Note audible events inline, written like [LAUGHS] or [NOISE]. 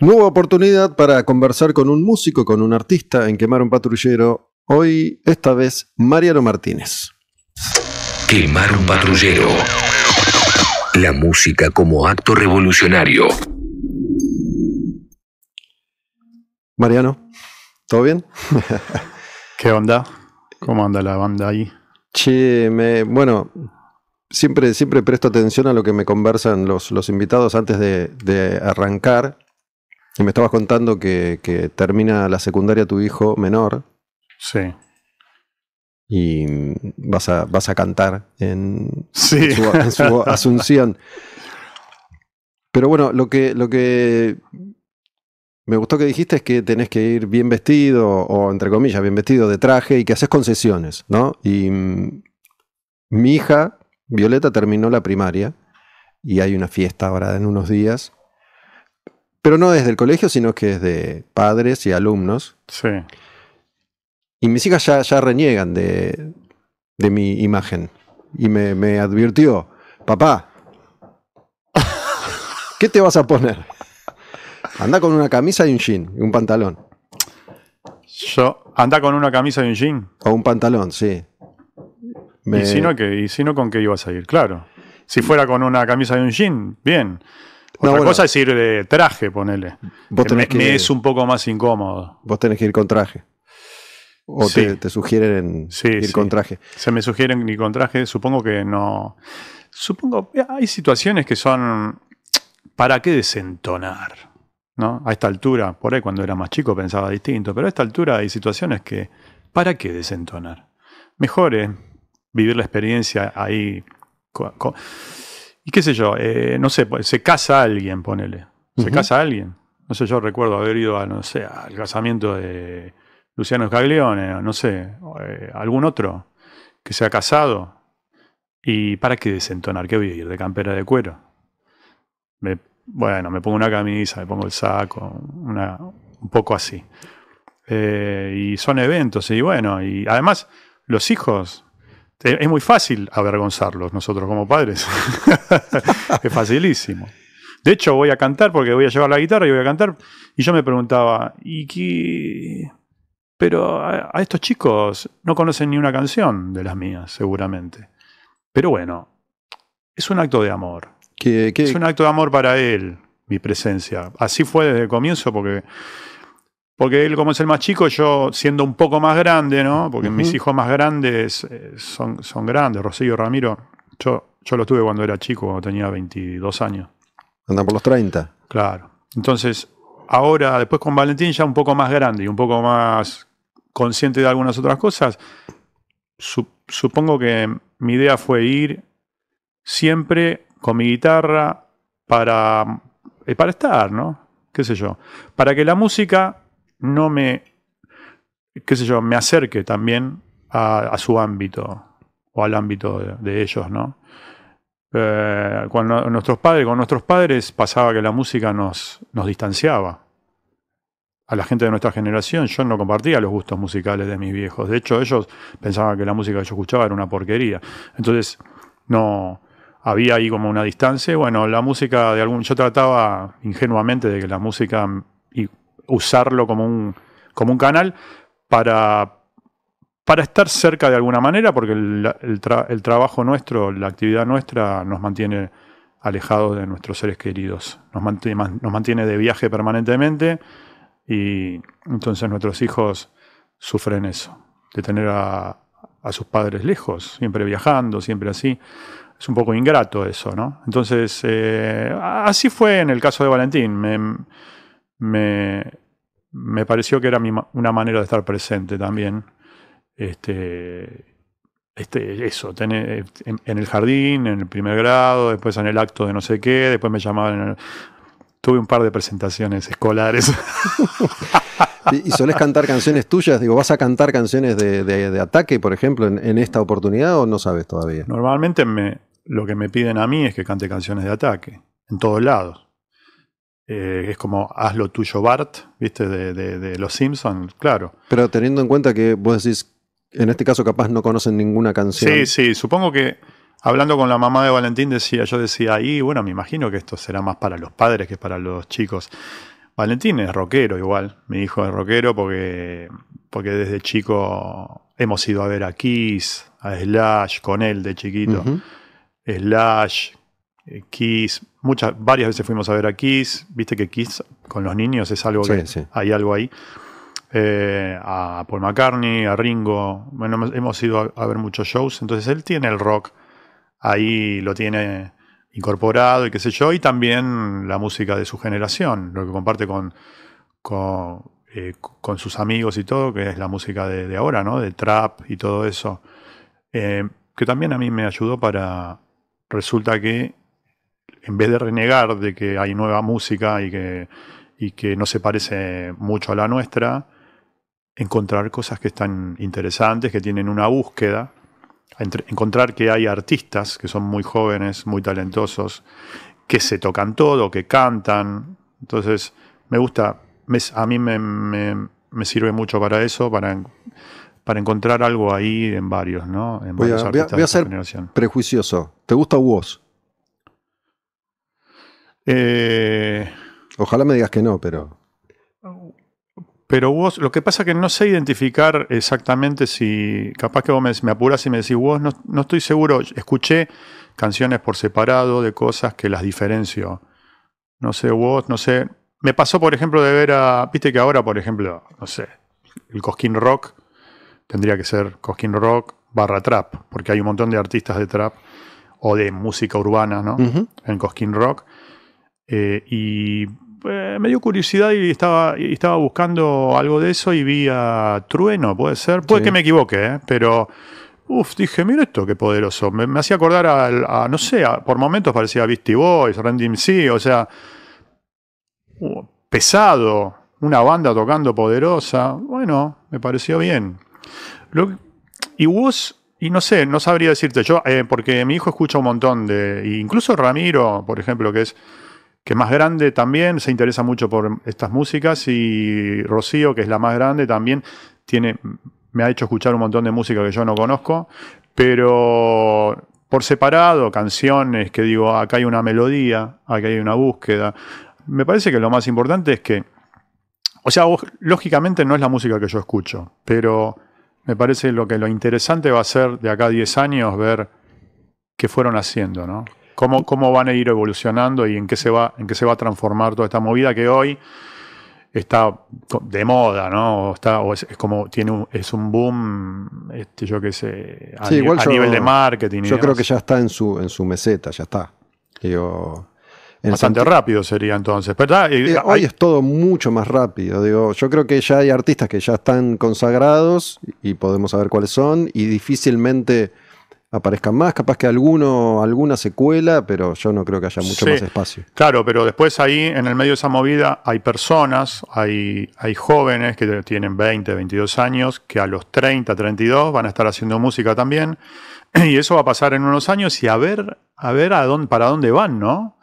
Nueva oportunidad para conversar con un músico, con un artista en Quemar un Patrullero. Hoy, esta vez, Mariano Martínez. Quemar un Patrullero. La música como acto revolucionario. Mariano, ¿todo bien? [LAUGHS] ¿Qué onda? ¿Cómo anda la banda ahí? Che, bueno, siempre, siempre presto atención a lo que me conversan los, los invitados antes de, de arrancar y me estabas contando que, termina la secundaria tu hijo menor. Sí. Y vas a, vas a cantar en, su, [LAUGHS] asunción. Pero bueno, lo que, lo que me gustó que dijiste es que tenés que ir bien vestido, o entre comillas, bien vestido de traje y que haces concesiones, ¿no? Y mm, mi hija, Violeta, terminó la primaria y hay una fiesta ahora en unos días pero no desde el colegio, sino que desde padres y alumnos. Sí. Y mis hijas ya, ya reniegan de, de mi imagen. Y me, advirtió, papá, ¿qué te vas a poner? Anda con una camisa y un jean, y un pantalón. Yo, anda con una camisa y un jean. O un pantalón, sí. ¿Y, si no, ¿Y si no con qué ibas a ir? Claro. Si fuera con una camisa y un jean, bien. Otra cosa es ir de traje, ponele. me, es un poco más incómodo. Vos tenés que ir con traje. O te, sugieren ir con traje. Se me sugieren ir con traje. Supongo que no. Supongo. Hay situaciones que son. ¿Para qué desentonar? ¿No? A esta altura, por ahí cuando era más chico pensaba distinto, pero a esta altura hay situaciones que. ¿Para qué desentonar? Mejor es vivir la experiencia ahí y qué sé yo, eh, no sé, pues, se casa alguien, ponele. Se casa alguien. No sé, yo recuerdo haber ido no al casamiento de Luciano Scaglione, no sé, eh, algún otro que se ha casado. ¿Y para qué desentonar? ¿Qué voy a ir de campera de cuero? bueno, me pongo una camisa, me pongo el saco, un poco así. Eh, y son eventos, y bueno, y además los hijos es muy fácil avergonzarlos nosotros como padres. [LAUGHS] es facilísimo. De hecho, voy a cantar porque voy a llevar la guitarra y voy a cantar. Y yo me preguntaba, ¿y qué? Pero a, estos chicos no conocen ni una canción de las mías, seguramente. Pero bueno, es un acto de amor. Es un acto de amor para él, mi presencia. Así fue desde el comienzo porque porque él, como es el más chico, yo siendo un poco más grande, ¿no? Porque mis hijos más grandes eh, son, son grandes. Rosillo Ramiro, yo, yo lo tuve cuando era chico, cuando tenía 22 años. Andan por los 30. Claro. Entonces, ahora, después con Valentín, ya un poco más grande y un poco más consciente de algunas otras cosas, supongo que mi idea fue ir siempre con mi guitarra para, eh, para estar, ¿no? ¿Qué sé yo? Para que la música no me, qué sé yo, me acerque también a, su ámbito o al ámbito de, ellos, ¿no? Eh, con nuestros padres, con nuestros padres pasaba que la música nos, distanciaba. A la gente de nuestra generación yo no compartía los gustos musicales de mis viejos. De hecho, ellos pensaban que la música que yo escuchaba era una porquería. Entonces, no había ahí como una distancia. Bueno, la música de algún yo trataba ingenuamente de que la música usarlo como un, como un canal para, para estar cerca de alguna manera, porque el, el, trabajo nuestro, la actividad nuestra nos mantiene alejados de nuestros seres queridos, nos mantiene, nos mantiene de viaje permanentemente y entonces nuestros hijos sufren eso, de tener a, sus padres lejos, siempre viajando, siempre así. Es un poco ingrato eso, ¿no? Entonces, eh, así fue en el caso de Valentín. Me, me, pareció que era una manera de estar presente también. Este, este, eso, ten en, el jardín, en el primer grado, después en el acto de no sé qué, después me llamaban. tuve un par de presentaciones escolares. [LAUGHS] ¿Y, solés cantar canciones tuyas? Digo, ¿vas a cantar canciones de, ataque, por ejemplo, en, esta oportunidad o no sabes todavía? Normalmente me, lo que me piden a mí es que cante canciones de ataque, en todos lados. Eh, es como haz lo tuyo Bart, ¿viste? De, Los Simpsons, claro. Pero teniendo en cuenta que vos decís, en este caso capaz no conocen ninguna canción. Sí, sí, supongo que hablando con la mamá de Valentín decía, yo decía y bueno, me imagino que esto será más para los padres que para los chicos. Valentín es rockero igual, mi hijo es rockero porque, porque desde chico hemos ido a ver a Kiss, a Slash con él de chiquito. Slash, eh, Kiss, muchas, varias veces fuimos a ver a Kiss, viste que Kiss con los niños es algo que hay algo ahí. Eh, a Paul McCartney, a Ringo, bueno, hemos ido a, ver muchos shows, entonces él tiene el rock, ahí lo tiene incorporado y qué sé yo, y también la música de su generación, lo que comparte con, con, eh, sus amigos y todo, que es la música de, ahora, ¿no? De trap y todo eso. que también a mí me ayudó para. Resulta que en vez de renegar de que hay nueva música y que, no se parece mucho a la nuestra, encontrar cosas que están interesantes, que tienen una búsqueda, encontrar que hay artistas que son muy jóvenes, muy talentosos, que se tocan todo, que cantan. Entonces, me gusta, a mí me, sirve mucho para eso, para, encontrar algo ahí en varios, ¿no? En varios a, voy, a, ser prejuicioso. ¿Te gusta vos? Eh, Ojalá me digas que no, pero. Pero vos, lo que pasa es que no sé identificar exactamente si. Capaz que vos me, apuras y me decís, vos no, estoy seguro. Escuché canciones por separado de cosas que las diferencio. No sé, vos, no sé. Me pasó, por ejemplo, de ver a. Viste que ahora, por ejemplo, no sé, el Cosquín Rock tendría que ser Cosquín Rock barra trap, porque hay un montón de artistas de trap o de música urbana, ¿no? En Cosquín Rock. Eh, y eh, me dio curiosidad y estaba, estaba buscando algo de eso y vi a Trueno, puede ser. Puede que me equivoque, ¿eh? pero Uf, dije, mira esto, qué poderoso. Me, hacía acordar a, no sé, por momentos parecía Beastie Boys, Random C, o sea, uh, pesado, una banda tocando poderosa. Bueno, me pareció bien. y vos, y no sé, no sabría decirte, yo, porque mi hijo escucha un montón de, incluso Ramiro, por ejemplo, que es que más grande también se interesa mucho por estas músicas y Rocío, que es la más grande, también tiene, me ha hecho escuchar un montón de música que yo no conozco, pero por separado, canciones que digo, ah, acá hay una melodía, acá hay una búsqueda. Me parece que lo más importante es que, o sea, lógicamente no es la música que yo escucho, pero me parece lo que lo interesante va a ser de acá a 10 años ver qué fueron haciendo, ¿no? cómo, van a ir evolucionando y en qué se va, en qué se va a transformar toda esta movida que hoy está de moda, ¿no? O está, es, como tiene es un boom, este, yo qué sé, a, nivel de marketing. Yo creo que ya está en su, en su meseta, ya está. Bastante rápido sería entonces. Eh, eh, hoy es todo mucho más rápido. Digo, yo creo que ya hay artistas que ya están consagrados y podemos saber cuáles son y difícilmente aparezcan más, capaz que alguno, alguna secuela, pero yo no creo que haya mucho más espacio. Claro, pero después ahí, en el medio de esa movida, hay personas, hay, hay jóvenes que tienen 20, 22 años, que a los 30, 32 van a estar haciendo música también, [CLEARS THROAT] y eso va a pasar en unos años y a ver, a ver a dónde, para dónde van, ¿no?